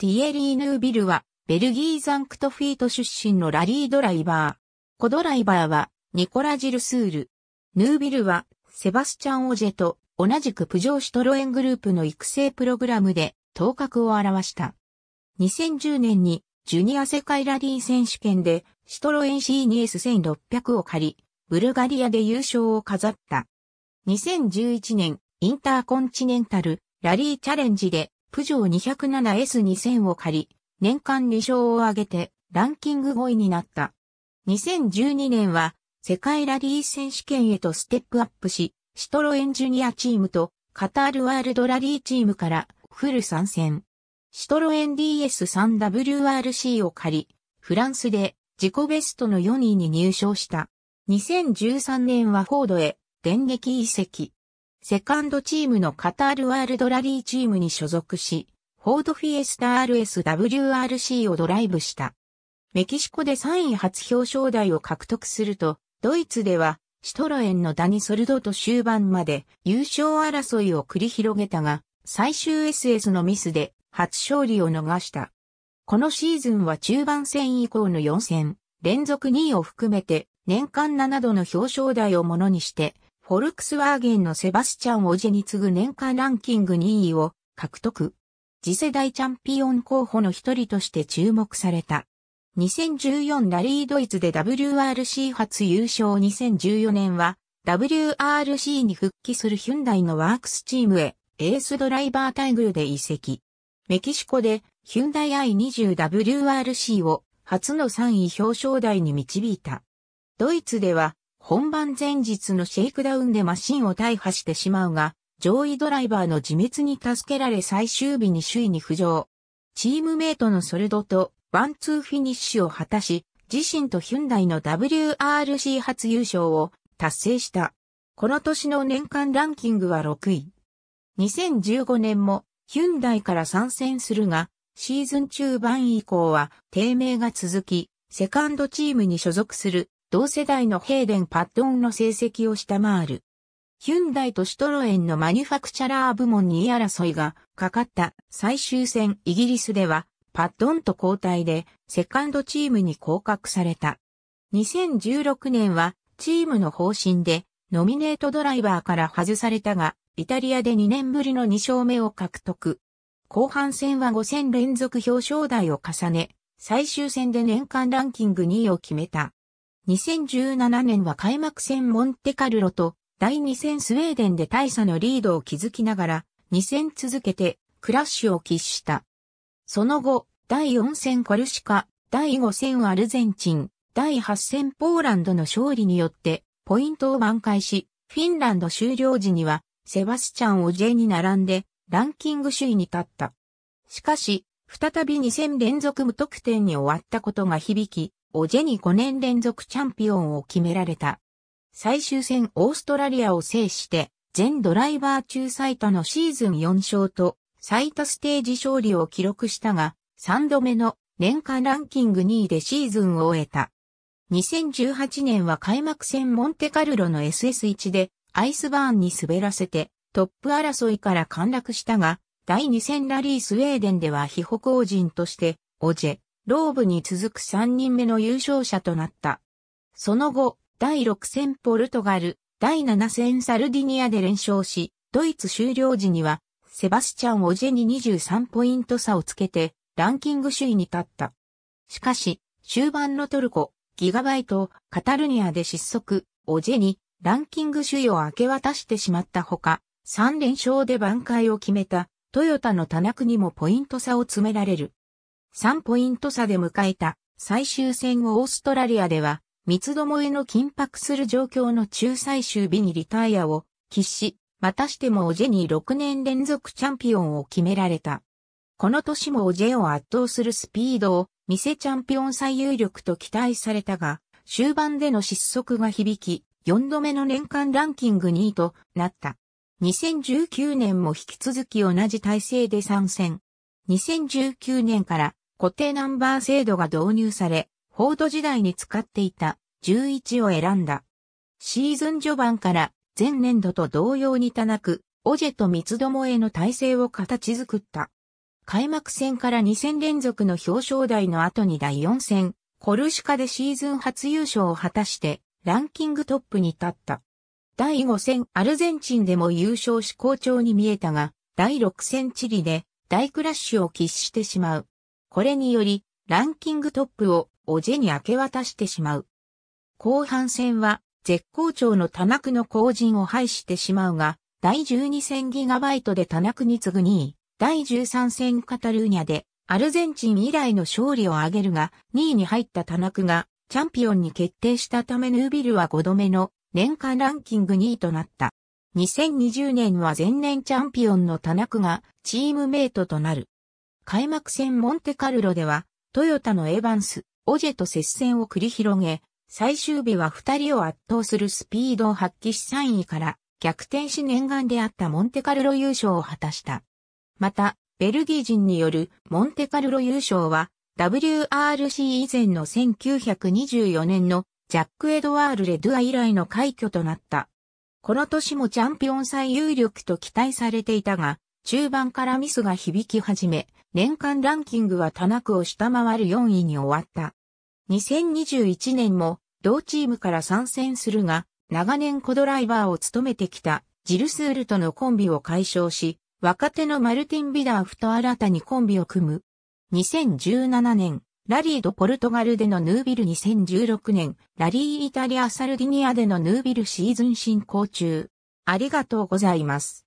ティエリー・ヌービルは、ベルギーザンクトフィート出身のラリードライバー。コドライバーは、ニコラ・ジルスール。ヌービルは、セバスチャン・オジェと、同じくプジョー・シトロエングループの育成プログラムで、頭角を現した。2010年に、ジュニア世界ラリー選手権で、シトロエン C2S1600 を借り、ブルガリアで優勝を飾った。2011年、インターコンチネンタル、ラリーチャレンジで、プジョー 207S2000 を借り、年間2勝を挙げてランキング5位になった。2012年は世界ラリー選手権へとステップアップし、シトロエンジュニアチームとカタールワールドラリーチームからフル参戦。シトロエン DS3WRC を借り、フランスで自己ベストの4位に入賞した。2013年はフォードへ電撃移籍。セカンドチームのカタールワールドラリーチームに所属し、フォードフィエスタ RSWRC をドライブした。メキシコで3位初表彰台を獲得すると、ドイツでは、シトロエンのダニ・ソルドと終盤まで優勝争いを繰り広げたが、最終 SS のミスで初勝利を逃した。このシーズンは中盤戦以降の4戦、連続2位を含めて年間7度の表彰台をものにして、フォルクスワーゲンのセバスチャン・オジェに次ぐ年間ランキング2位を獲得。次世代チャンピオン候補の一人として注目された。2014ラリードイツで WRC 初優勝2014年は WRC に復帰するヒュンダイのワークスチームへエースドライバー待遇で移籍。メキシコでヒュンダイ i20WRC を初の3位表彰台に導いた。ドイツでは本番前日のシェイクダウンでマシンを大破してしまうが、上位ドライバーの自滅に助けられ最終日に首位に浮上。チームメイトのソルドとワンツーフィニッシュを果たし、自身とヒュンダイの WRC 初優勝を達成した。この年の年間ランキングは6位。2015年もヒュンダイから参戦するが、シーズン中盤以降は低迷が続き、セカンドチームに所属する同世代のヘイデン・パッドンの成績を下回る。ヒュンダイとシトロエンのマニュファクチャラー部門に位争いがかかった最終戦イギリスではパッドンと交代でセカンドチームに降格された。2016年はチームの方針でノミネートドライバーから外されたがイタリアで2年ぶりの2勝目を獲得。後半戦は5戦連続表彰台を重ね最終戦で年間ランキング2位を決めた。2017年は開幕戦モンテカルロと第2戦スウェーデンで大差のリードを築きながら2戦続けてクラッシュを喫した。その後、第4戦コルシカ、第5戦アルゼンチン、第8戦ポーランドの勝利によってポイントを挽回し、フィンランド終了時にはセバスチャン・オジェに並んでランキング首位に立った。しかし、再び2戦連続無得点に終わったことが響き、オジェに5年連続チャンピオンを決められた。最終戦オーストラリアを制して、全ドライバー中最多のシーズン4勝と、最多ステージ勝利を記録したが、3度目の年間ランキング2位でシーズンを終えた。2018年は開幕戦モンテカルロの SS1 でアイスバーンに滑らせてトップ争いから陥落したが、第2戦ラリースウェーデンでは非歩行人として、オジェ、ローブに続く3人目の優勝者となった。その後、第6戦ポルトガル、第7戦サルディニアで連勝し、ドイツ終了時には、セバスチャン・オジェに23ポイント差をつけて、ランキング首位に立った。しかし、終盤のトルコ、ギガバイト、カタルニアで失速、オジェに、ランキング首位を明け渡してしまったほか、3連勝で挽回を決めた、トヨタの田中にもポイント差を詰められる。3ポイント差で迎えた最終戦をオーストラリアでは、三つどもえの緊迫する状況の中最終日にリタイアを喫し、またしてもオジェに6年連続チャンピオンを決められた。この年もオジェを圧倒するスピードを見せチャンピオン最有力と期待されたが、終盤での失速が響き、4度目の年間ランキング2位となった。2019年も引き続き同じ体制で参戦。2019年から固定ナンバー制度が導入され、フォード時代に使っていた11を選んだ。シーズン序盤から前年度と同様に田なく、オジェと三つどもへの体制を形作った。開幕戦から2戦連続の表彰台の後に第4戦、コルシカでシーズン初優勝を果たして、ランキングトップに立った。第5戦アルゼンチンでも優勝し好調に見えたが、第6戦チリで大クラッシュを喫してしまう。これにより、ランキングトップをオジェに明け渡してしまう。後半戦は、絶好調の田中の後陣を排してしまうが、第12戦ギガバイトで田中に次ぐ2位、第13戦カタルーニャで、アルゼンチン以来の勝利を挙げるが、2位に入った田中が、チャンピオンに決定したためヌービルは5度目の年間ランキング2位となった。2020年は前年チャンピオンの田中がチームメイトとなる。開幕戦モンテカルロでは、トヨタのエヴァンス、オジェと接戦を繰り広げ、最終日は二人を圧倒するスピードを発揮し3位から逆転し念願であったモンテカルロ優勝を果たした。また、ベルギー人によるモンテカルロ優勝は WRC 以前の1924年のジャック・エドワール・レドゥア以来の快挙となった。この年もチャンピオン最有力と期待されていたが、中盤からミスが響き始め、年間ランキングは田中を下回る4位に終わった。2021年も同チームから参戦するが、長年コドライバーを務めてきたジルスールとのコンビを解消し、若手のマルティン・ビダーフと新たにコンビを組む。2017年、ラリードポルトガルでのヌービル2016年、ラリーイタリアサルディニアでのヌービルシーズン進行中。ありがとうございます。